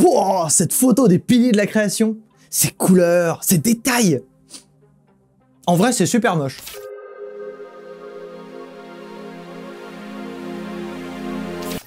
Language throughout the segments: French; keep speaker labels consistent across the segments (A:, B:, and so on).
A: Wow, cette photo des piliers de la création, ces couleurs, ces détails. En vrai, c'est super moche.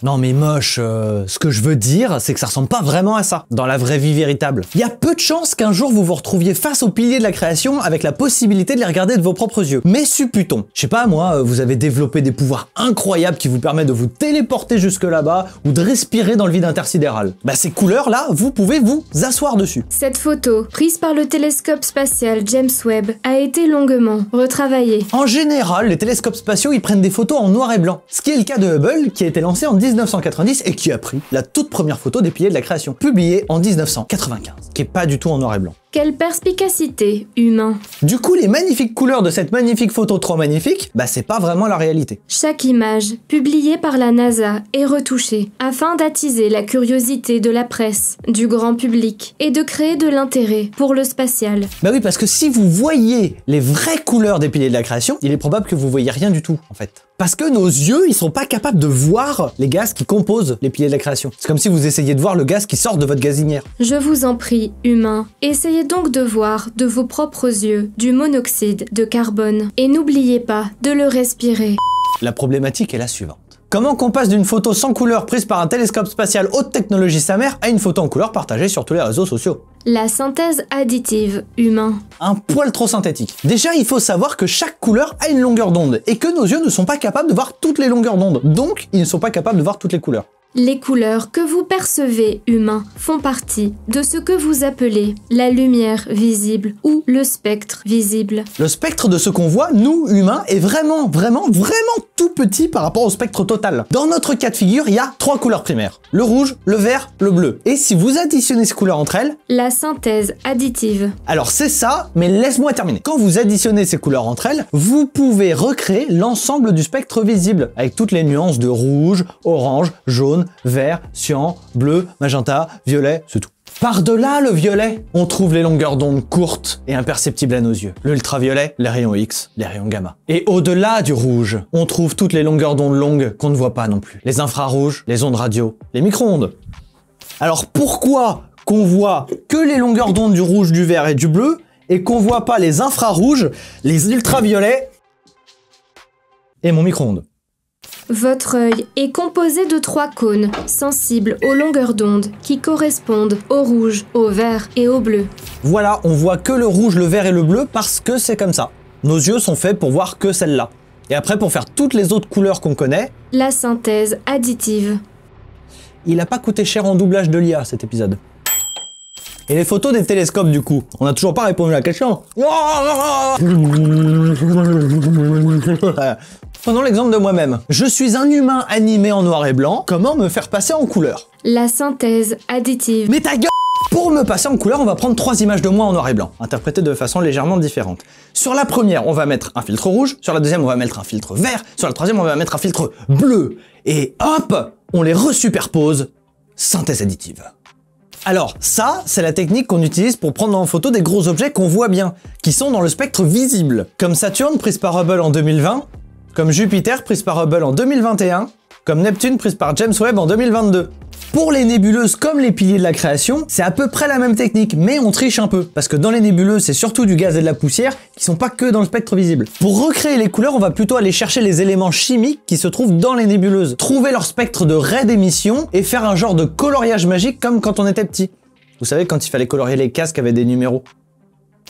A: Non mais moche, euh, ce que je veux dire, c'est que ça ressemble pas vraiment à ça, dans la vraie vie véritable. Il y a peu de chances qu'un jour vous vous retrouviez face au pilier de la création avec la possibilité de les regarder de vos propres yeux. Mais supputons, je sais pas moi, euh, vous avez développé des pouvoirs incroyables qui vous permettent de vous téléporter jusque là-bas ou de respirer dans le vide intersidéral. Bah ces couleurs là, vous pouvez vous asseoir dessus.
B: Cette photo, prise par le télescope spatial James Webb, a été longuement retravaillée. En
A: général, les télescopes spatiaux ils prennent des photos en noir et blanc, ce qui est le cas de Hubble qui a été lancé en 1990 et qui a pris la toute première photo des piliers de la création, publiée en 1995, qui est pas du tout en noir et blanc.
B: Quelle perspicacité, humain
A: Du coup, les magnifiques couleurs de cette magnifique photo trop magnifique, bah c'est pas vraiment la réalité.
B: Chaque image, publiée par la NASA, est retouchée afin d'attiser la curiosité de la presse, du grand public et de créer de l'intérêt pour le spatial.
A: Bah oui, parce que si vous voyez les vraies couleurs des piliers de la création, il est probable que vous voyez rien du tout, en fait. Parce que nos yeux, ils sont pas capables de voir les gaz qui composent les piliers de la création. C'est comme si vous essayiez de voir le gaz qui sort de votre gazinière.
B: Je vous en prie, humains, essayez donc de voir de vos propres yeux du monoxyde de carbone et n'oubliez pas de le respirer.
A: La problématique est la suivante. Comment qu'on passe d'une photo sans couleur prise par un télescope spatial haute technologie sa mère à une photo en couleur partagée sur tous les réseaux sociaux
B: la synthèse additive humain. Un poil
A: trop synthétique. Déjà, il faut savoir que chaque couleur a une longueur d'onde et que nos yeux ne sont pas capables de voir toutes les longueurs d'onde. Donc, ils ne sont pas capables de voir toutes les couleurs.
B: Les couleurs que vous percevez, humains, font partie de ce que vous appelez la lumière visible ou le spectre visible.
A: Le spectre de ce qu'on voit, nous, humains, est vraiment, vraiment, vraiment tout petit par rapport au spectre total. Dans notre cas de figure, il y a trois couleurs primaires. Le rouge, le vert, le bleu. Et si vous additionnez ces couleurs entre elles...
B: La synthèse additive. Alors c'est ça, mais laisse-moi
A: terminer. Quand vous additionnez ces couleurs entre elles, vous pouvez recréer l'ensemble du spectre visible, avec toutes les nuances de rouge, orange, jaune, vert, cyan, bleu, magenta, violet, c'est tout. Par-delà le violet, on trouve les longueurs d'onde courtes et imperceptibles à nos yeux. L'ultraviolet, les rayons X, les rayons gamma. Et au-delà du rouge, on trouve toutes les longueurs d'onde longues qu'on ne voit pas non plus. Les infrarouges, les ondes radio, les micro-ondes. Alors pourquoi qu'on voit que les longueurs d'onde du rouge, du vert et du bleu et qu'on voit pas les infrarouges, les ultraviolets et mon micro-ondes
B: votre œil est composé de trois cônes sensibles aux longueurs d'onde qui correspondent au rouge, au vert et au bleu.
A: Voilà, on voit que le rouge, le vert et le bleu parce que c'est comme ça. Nos yeux sont faits pour voir que celle-là. Et après pour faire toutes les autres couleurs qu'on connaît.
B: La synthèse additive.
A: Il n'a pas coûté cher en doublage de l'IA cet épisode. Et les photos des télescopes du coup On n'a toujours pas répondu à la question. Prenons l'exemple de moi-même. Je suis un humain animé en noir et blanc, comment me faire passer en couleur
B: La synthèse additive.
A: Mais ta gueule pour me passer en couleur, on va prendre trois images de moi en noir et blanc, interprétées de façon légèrement différente. Sur la première, on va mettre un filtre rouge, sur la deuxième, on va mettre un filtre vert, sur la troisième, on va mettre un filtre bleu. Et hop, on les resuperpose, synthèse additive. Alors ça, c'est la technique qu'on utilise pour prendre en photo des gros objets qu'on voit bien, qui sont dans le spectre visible, comme Saturne prise par Hubble en 2020, comme Jupiter prise par Hubble en 2021, comme Neptune prise par James Webb en 2022. Pour les nébuleuses comme les piliers de la création, c'est à peu près la même technique, mais on triche un peu, parce que dans les nébuleuses, c'est surtout du gaz et de la poussière qui sont pas que dans le spectre visible. Pour recréer les couleurs, on va plutôt aller chercher les éléments chimiques qui se trouvent dans les nébuleuses, trouver leur spectre de raie d'émission et faire un genre de coloriage magique comme quand on était petit. Vous savez, quand il fallait colorier les casques avec des numéros.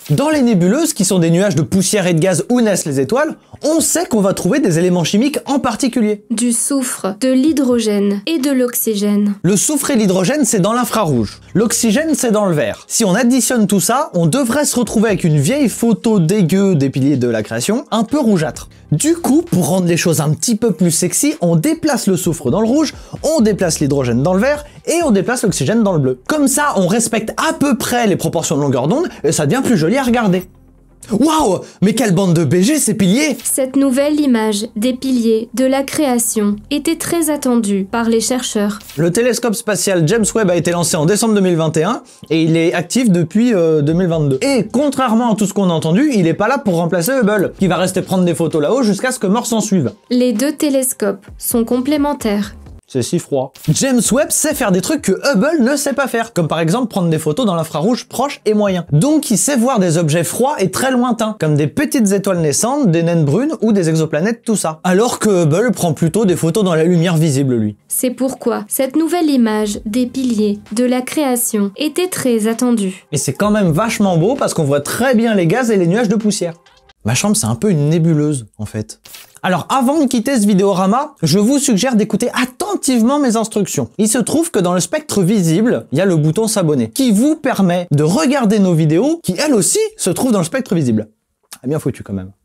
A: Dans les nébuleuses, qui sont des nuages de poussière et de gaz où naissent les étoiles, on sait qu'on va trouver des éléments chimiques en particulier.
B: Du soufre, de l'hydrogène et de l'oxygène.
A: Le soufre et l'hydrogène, c'est dans l'infrarouge. L'oxygène, c'est dans le vert. Si on additionne tout ça, on devrait se retrouver avec une vieille photo dégueu des piliers de la création, un peu rougeâtre. Du coup, pour rendre les choses un petit peu plus sexy, on déplace le soufre dans le rouge, on déplace l'hydrogène dans le vert et on déplace l'oxygène dans le bleu. Comme ça, on respecte à peu près les proportions de longueur d'onde et ça devient plus joli à regarder. Waouh Mais quelle bande de BG ces piliers
B: Cette nouvelle image des piliers de la création était très attendue par les chercheurs.
A: Le télescope spatial James Webb a été lancé en décembre 2021 et il est actif depuis 2022. Euh, et contrairement à tout ce qu'on a entendu, il n'est pas là pour remplacer Hubble, qui va rester prendre des photos là-haut jusqu'à ce que mort s'en suive.
B: Les deux télescopes sont complémentaires
A: c'est si froid. James Webb sait faire des trucs que Hubble ne sait pas faire, comme par exemple prendre des photos dans l'infrarouge proche et moyen. Donc il sait voir des objets froids et très lointains, comme des petites étoiles naissantes, des naines brunes ou des exoplanètes, tout ça. Alors que Hubble prend plutôt des photos dans la lumière visible, lui.
B: C'est pourquoi cette nouvelle image des piliers de la création était très attendue.
A: Et c'est quand même vachement beau parce qu'on voit très bien les gaz et les nuages de poussière. Ma chambre, c'est un peu une nébuleuse, en fait. Alors avant de quitter ce vidéorama, je vous suggère d'écouter attentivement mes instructions. Il se trouve que dans le spectre visible, il y a le bouton s'abonner qui vous permet de regarder nos vidéos qui elles aussi se trouvent dans le spectre visible. Ah bien foutu quand même.